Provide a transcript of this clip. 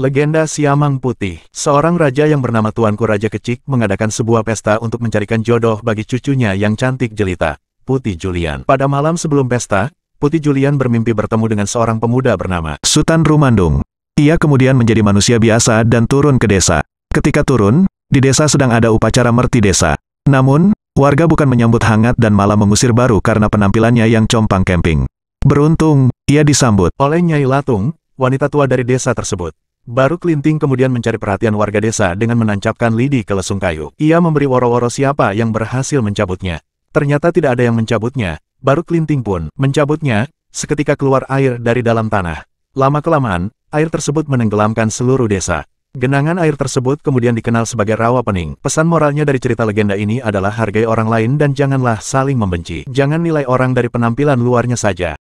Legenda Siamang Putih, seorang raja yang bernama Tuanku Raja Kecik mengadakan sebuah pesta untuk mencarikan jodoh bagi cucunya yang cantik jelita, Putih Julian. Pada malam sebelum pesta, Putih Julian bermimpi bertemu dengan seorang pemuda bernama Sultan Rumandung. Ia kemudian menjadi manusia biasa dan turun ke desa. Ketika turun, di desa sedang ada upacara merti desa. Namun, warga bukan menyambut hangat dan malah mengusir baru karena penampilannya yang compang camping. Beruntung, ia disambut oleh Nyai Latung, wanita tua dari desa tersebut. Baru Klinting kemudian mencari perhatian warga desa dengan menancapkan lidi ke lesung kayu. Ia memberi woro-woro siapa yang berhasil mencabutnya. Ternyata tidak ada yang mencabutnya, baru Klinting pun mencabutnya, seketika keluar air dari dalam tanah. Lama-kelamaan, air tersebut menenggelamkan seluruh desa. Genangan air tersebut kemudian dikenal sebagai rawa pening. Pesan moralnya dari cerita legenda ini adalah hargai orang lain dan janganlah saling membenci. Jangan nilai orang dari penampilan luarnya saja.